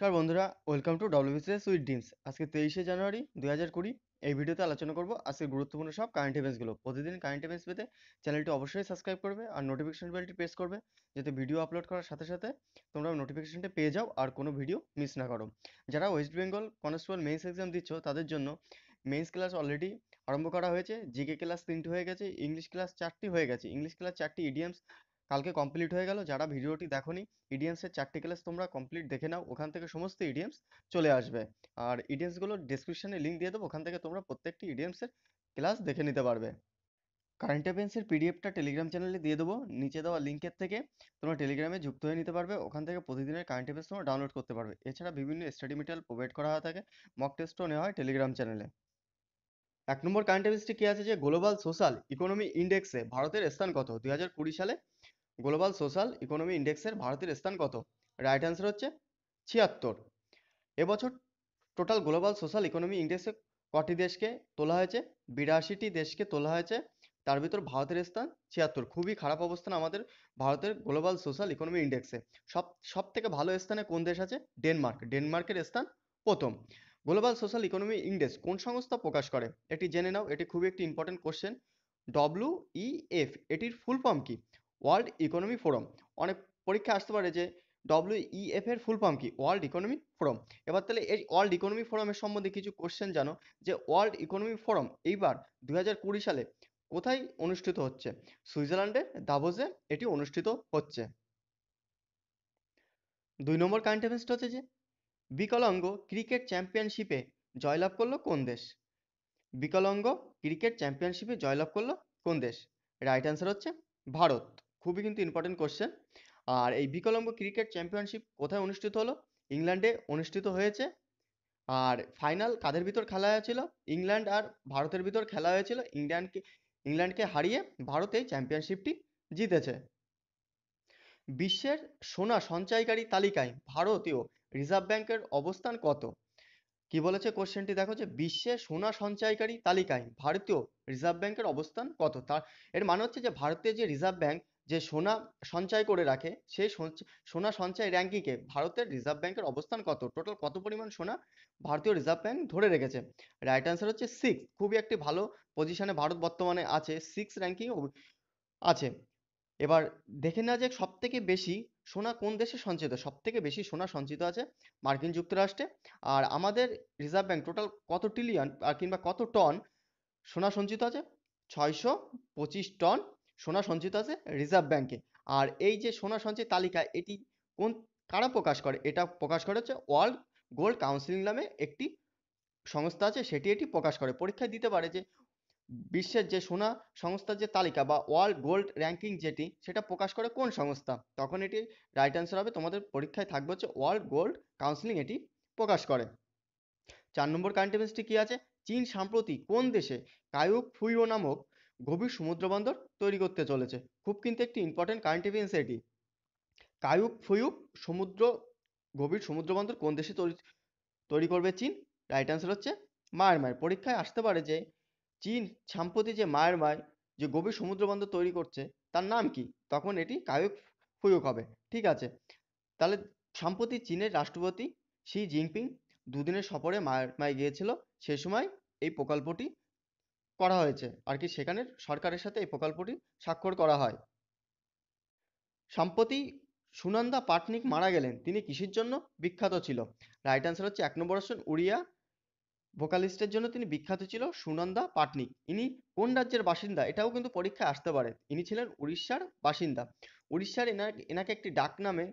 নমস্কার বন্ধুরা welcome to WBCS with ডিমস আজকে তেইশে জানুয়ারি দুই হাজার কুড়ি এই ভিডিওতে আলোচনা করবো আজকের গুরুত্বপূর্ণ সব কারেন্ট ইভেন্টসগুলো প্রতিদিন কারেন্ট ইভেন্টস পেতে চ্যানেলটি অবশ্যই সাবস্ক্রাইব করবে আর নোটিফিকেশন বেলটি প্রেস করবে যাতে ভিডিও আপলোড করার সাথে সাথে তোমরা নোটিফিকেশনটি পেয়ে যাও আর কোনো ভিডিও মিস না করো যারা West Bengal constable mains exam দিচ্ছ তাদের জন্য মেন্স ক্লাস অলরেডি আরম্ভ করা হয়েছে জিকে ক্লাস তিনটি হয়ে গেছে ইংলিশ ক্লাস চারটি হয়ে গেছে ইংলিশ ক্লাস চারটি ইডিয়ামস কালকে কমপ্লিট হয়ে গেল যারা ভিডিওটি দেখোনি ইডিএমসের চারটি ক্লাস তোমরা কমপ্লিট দেখে নাও ওখান থেকে সমস্ত ইডিএমস চলে আসবে আর ইডিএমসগুলো ডিসক্রিপশানে লিঙ্ক দিয়ে দেবো ওখান থেকে তোমরা প্রত্যেকটি ইডিএমসের ক্লাস দেখে নিতে পারবে কারেন্ট অ্যাফেন্সের পিডিএফটা টেলিগ্রাম চ্যানেলে দিয়ে দেবো নিচে দেওয়া লিঙ্কের থেকে তোমরা টেলিগ্রামে যুক্ত হয়ে নিতে পারবে ওখান থেকে প্রতিদিনের কারেন্ট অ্যাফেন্স তোমরা ডাউনলোড করতে পারবে এছাড়া বিভিন্ন স্টাডি মেটেরিয়াল প্রোভাইড করা হয়ে থাকে মক টেস্টও নেওয়া হয় টেলিগ্রাম চ্যানেলে এক নম্বর কারেন্ট অ্যাফেন্সটি কী আছে যে গ্লোবাল সোশ্যাল ইকোনমি ইন্ডেক্সে ভারতের স্থান কত দুই সালে গ্লোবাল সোশ্যাল ইকোনমি ইন্ডেক্সের ভারতের স্থান কত রাইট অ্যান্সার হচ্ছে ছিয়াত্তর এবছর টোটাল গ্লোবাল সোশ্যাল ইকোনমি ইন্ডেক্সে কটি দেশকে তোলা হয়েছে বিরাশিটি দেশকে তোলা হয়েছে তার ভিতর ভারতের স্থান ছিয়াত্তর খুবই খারাপ অবস্থান আমাদের ভারতের গ্লোবাল সোশ্যাল ইকোনমি ইন্ডেক্সে সব সব থেকে ভালো স্থানে কোন দেশ আছে ডেনমার্ক ডেনমার্কের স্থান প্রথম গ্লোবাল সোশ্যাল ইকোনমি ইন্ডেক্স কোন সংস্থা প্রকাশ করে এটি জেনে নাও এটি খুবই একটি ইম্পর্টেন্ট কোশ্চেন ডব্লিউ এফ এটির ফুল ফর্ম কি ওয়ার্ল্ড ইকোনমি ফোরাম অনেক পরীক্ষা আসতে পারে যে ডব্লিউইএফ e এর ফুল ফর্ম কি ওয়ার্ল্ড ইকোনমি ফোরাম এবার তাহলে এই ওয়ার্ল্ড ইকোনমি ফোরামের সম্বন্ধে কিছু কোশ্চেন জানো যে ওয়ার্ল্ড ইকোনমি ফোরাম এইবার দু সালে কোথায় অনুষ্ঠিত হচ্ছে সুইজারল্যান্ডের দাভোসে এটি অনুষ্ঠিত হচ্ছে দুই নম্বর কারেন্ট হচ্ছে যে বিকলাঙ্গ ক্রিকেট চ্যাম্পিয়নশিপে জয়লাভ করলো কোন দেশ বিকলাঙ্গ ক্রিকেট চ্যাম্পিয়নশিপে জয়লাভ করলো কোন দেশ রাইট অ্যান্সার হচ্ছে ভারত খুবই কিন্তু ইম্পর্টেন্ট কোশ্চেন আর এই বিকলম্ব ক্রিকেট চ্যাম্পিয়নশিপ কোথায় অনুষ্ঠিত হলো ইংল্যান্ডে অনুষ্ঠিত হয়েছে আর ফাইনাল কাদের ভিতর খেলা হয়েছিল ইংল্যান্ড আর ভারতের ভিতর খেলা হয়েছিল ইংল্যান্ডকে ইংল্যান্ডকে হারিয়ে ভারত এই চ্যাম্পিয়নশিপটি জিতেছে বিশ্বের সোনা সঞ্চয়কারী তালিকায় ভারতীয় রিজার্ভ ব্যাংকের অবস্থান কত কি বলেছে কোশ্চেনটি দেখো যে বিশ্বে সোনা সঞ্চয়কারী তালিকায় ভারতীয় রিজার্ভ ব্যাংকের অবস্থান কত তার এর মানে হচ্ছে যে ভারতের যে রিজার্ভ ব্যাংক যে সোনা সঞ্চয় করে রাখে সেই সোনা সঞ্চয় র্যাঙ্কিংকে ভারতের রিজার্ভ ব্যাংকের অবস্থান কত টোটাল কত পরিমাণ সোনা ভারতীয় রিজার্ভ ব্যাংক ধরে রেখেছে রাইট অ্যান্সার হচ্ছে সিক্স খুবই একটি ভালো পজিশনে ভারত বর্তমানে আছে সিক্স র্যাঙ্কিং আছে এবার দেখে নেওয়া যাক সব থেকে বেশি সোনা কোন দেশে সঞ্চিত সব থেকে বেশি সোনা সঞ্চিত আছে মার্কিন যুক্তরাষ্ট্রে আর আমাদের রিজার্ভ ব্যাংক টোটাল কত ট্রিলিয়ন আর কিংবা কত টন সোনা সঞ্চিত আছে ছয়শো পঁচিশ টন সোনা সঞ্চিত আছে রিজার্ভ ব্যাংকে আর এই যে সোনা সঞ্চিত তালিকা এটি কোন কারা প্রকাশ করে এটা প্রকাশ করে হচ্ছে ওয়ার্ল্ড গোল্ড কাউন্সিলিং নামে একটি সংস্থা আছে সেটি এটি প্রকাশ করে পরীক্ষায় দিতে পারে যে বিশ্বের যে সোনা সংস্থার যে তালিকা বা ওয়ার্ল্ড গোল্ড র্যাঙ্কিং যেটি সেটা প্রকাশ করে কোন সংস্থা তখন এটি রাইট অ্যান্সার হবে তোমাদের পরীক্ষায় থাকবে হচ্ছে ওয়ার্ল্ড গোল্ড কাউন্সিলিং এটি প্রকাশ করে চার নম্বর কারেন্ট অ্যাফেয়ার্সটি কী আছে চীন সাম্প্রতি কোন দেশে কায়ুক ফুইও নামক গভীর সমুদ্র বন্দর তৈরি করতে চলেছে খুব কিন্তু একটি ইম্পর্টেন্ট কারেন্ট ইভেন্টস এটি কায়ুক ফুয়ুক সমুদ্র গভীর সমুদ্র বন্দর কোন দেশে তৈরি তৈরি করবে চীন রাইট অ্যান্সার হচ্ছে মায়ানমার পরীক্ষায় আসতে পারে যে চীন সাম্প্রতি যে মায়ানমার যে গভীর সমুদ্র বন্দর তৈরি করছে তার নাম কি তখন এটি কায়ুক ফুয়ুক হবে ঠিক আছে তাহলে সম্প্রতি চীনের রাষ্ট্রপতি শি জিনপিং দুদিনের সফরে মায়ানমার গিয়েছিল সে সময় এই প্রকল্পটি করা হয়েছে আর কি সেখানে সরকারের সাথে এই প্রকল্পটি স্বাক্ষর করা হয় সম্প্রতি সুনন্দা পাটনিক মারা গেলেন তিনি কৃষির জন্য বিখ্যাত ছিল রাইট অ্যান্সার হচ্ছে এক নম্বর অপশন উড়িয়া ভোকালিস্টের জন্য তিনি বিখ্যাত ছিল সুনন্দা পাটনিক ইনি কোন রাজ্যের বাসিন্দা এটাও কিন্তু পরীক্ষায় আসতে পারে ইনি ছিলেন উড়িষ্যার বাসিন্দা উড়িষ্যার এনাকে এনাকে একটি ডাক নামে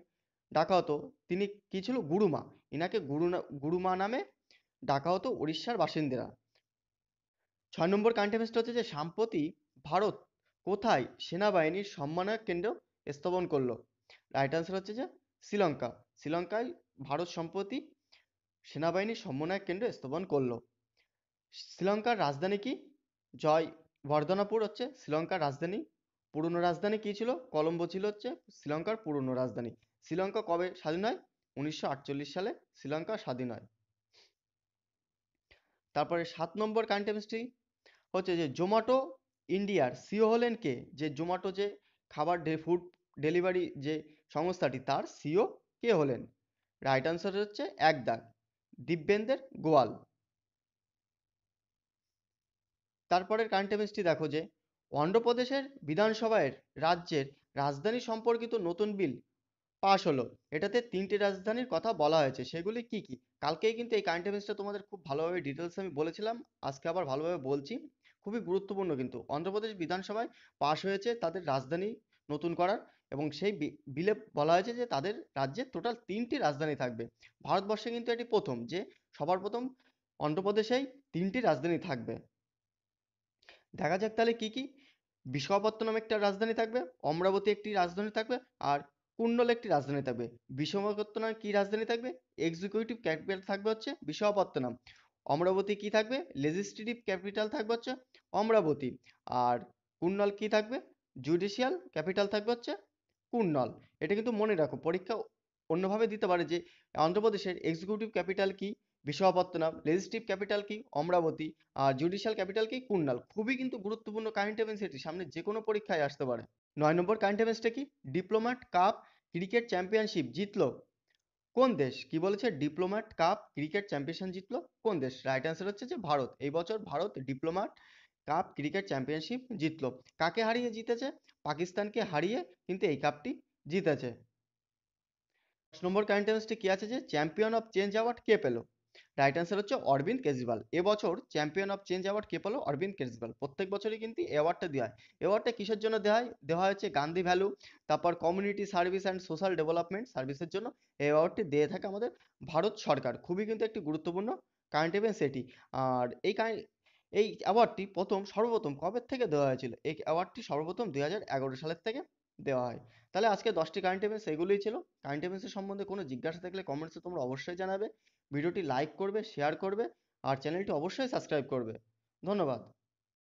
ডাকা হতো তিনি কি ছিল গুরুমা এনাকে গুরু গুরুমা নামে ডাকা হতো উড়িষ্যার বাসিন্দারা ছয় নম্বর কারেন্ট অ্যাফেয়ার্সটা হচ্ছে যে সাম্প্রতি ভারত কোথায় সেনাবাহিনীর সম্মানক কেন্দ্র স্থাপন করলো রাইট আনসার হচ্ছে যে শ্রীলঙ্কা শ্রীলঙ্কায় ভারত সম্প্রতি সেনাবাহিনীর সমন্বয় কেন্দ্র স্থাপন করলো শ্রীলঙ্কার রাজধানী কি জয় বর্ধনাপুর হচ্ছে শ্রীলঙ্কার রাজধানী পুরনো রাজধানী কি ছিল কলম্বো ছিল হচ্ছে শ্রীলঙ্কার পুরনো রাজধানী শ্রীলঙ্কা কবে স্বাধীন হয় উনিশশো সালে শ্রীলঙ্কা স্বাধীন হয় তারপরে সাত নম্বর কান্ট্রিমসটি হচ্ছে যে জোম্যাটো ইন্ডিয়ার সিও হলেন কে যে জোম্যাটো যে খাবার ডে ফুড ডেলিভারি যে সংস্থাটি তার সিও কে হলেন রাইট আনসার হচ্ছে এক দাগ দিব্যেন্দ্রের গোয়াল তারপরের কারেন্ট অ্যাফেয়ার্সটি দেখো যে অন্ধ্রপ্রদেশের বিধানসভায় রাজ্যের রাজধানী সম্পর্কিত নতুন বিল পাশ হলো এটাতে তিনটি রাজধানীর কথা বলা হয়েছে সেগুলি কি কি কালকেই কিন্তু এই কারেন্ট অ্যাফেয়ার্সটা তোমাদের খুব ভালোভাবে ডিটেলস আমি বলেছিলাম আজকে আবার ভালোভাবে বলছি খুবই গুরুত্বপূর্ণ কিন্তু অন্ধ্রপ্রদেশ বিধানসভায় পাশ হয়েছে তাদের রাজধানী নতুন করার এবং সেই বিলে বলা হয়েছে যে তাদের রাজ্যে টোটাল তিনটি রাজধানী থাকবে ভারতবর্ষে কিন্তু এটি প্রথম যে সবার প্রথম অন্ধ্রপ্রদেশেই তিনটি রাজধানী থাকবে দেখা যাক তাহলে কি কি বিশাখাপত্তনম একটা রাজধানী থাকবে অমরাবতী একটি রাজধানী থাকবে আর কুণ্ডল একটি রাজধানী থাকবে বিশাখাপত্তনম কি রাজধানী থাকবে এক্সিকিউটিভ ক্যাপিটাল থাকবে হচ্ছে বিশাখাপত্তনম অমরাবতী কি থাকবে লেজিসলেটিভ ক্যাপিটাল থাকবে হচ্ছে অমরাবতী আর কুন্নল কি থাকবে জুডিশিয়াল ক্যাপিটাল থাকবে হচ্ছে কুন্নল এটা কিন্তু মনে রাখো পরীক্ষা অন্যভাবে দিতে পারে যে অন্ধ্রপ্রদেশের এক্সিকিউটিভ ক্যাপিটাল কি বিশাখাপত্তনম লেজিস্টিভ ক্যাপিটাল কি অমরাবতী আর জুডিশিয়াল ক্যাপিটাল কি কুন্নাল খুবই কিন্তু গুরুত্বপূর্ণ কারেন্ট অ্যাফেন্স সামনে যে কোনো পরীক্ষায় আসতে পারে নয় নম্বর কারেন্ট অ্যাফেন্সটা কি ডিপ্লোম্যাট কাপ ক্রিকেট চ্যাম্পিয়নশিপ জিতলো কোন দেশ কি বলেছে ডিপ্লোম্যাট কাপ ক্রিকেট চ্যাম্পিয়নশিপ জিতলো কোন দেশ রাইট অ্যান্সার হচ্ছে যে ভারত এই বছর Bharat Diplomat Cup cricket championship জিতলো কাকে হারিয়ে জিতেছে পাকিস্তানকে হারিয়ে কিন্তু এই কাপটি জিতেছে পাঁচ নম্বর কারেন্ট কি আছে যে চ্যাম্পিয়ন অফ চেঞ্জ অ্যাওয়ার্ড কে পেলো রাইট অ্যান্সার হচ্ছে অরবিন্দ কেজরিওয়াল এবছর চ্যাম্পিয়ন অফ চেঞ্জ অ্যাওয়ার্ড কে পেল অরবিন্দ কেজরিওয়াল প্রত্যেক বছরই কিন্তু অ্যাওয়ার্ডটা দেওয়া হয় অ্যাওয়ার্ডটা কিসের জন্য দেওয়া হয় দেওয়া হয়েছে গান্ধী ভ্যালু তারপর community service and social development সার্ভিসের জন্য এই অ্যাওয়ার্ডটি দিয়ে থাকে আমাদের ভারত সরকার খুবই কিন্তু একটি গুরুত্বপূর্ণ কারেন্ট ইভেন্টস এটি আর এই এই অ্যাওয়ার্ডটি প্রথম সর্বপ্রথম কবে থেকে দেওয়া হয়েছিল এই অ্যাওয়ার্ডটি সর্বপ্রথম দুই সালের থেকে দেওয়া হয় তাহলে আজকে দশটি কারেন্ট ইভেন্টস এগুলোই ছিল কারেন্ট ইভেন্টসের সম্বন্ধে কোনো জিজ্ঞাসা থাকলে কমেন্টসে তোমরা অবশ্যই জানাবে ভিডিওটি লাইক করবে শেয়ার করবে আর চ্যানেলটি অবশ্যই সাবস্ক্রাইব করবে ধন্যবাদ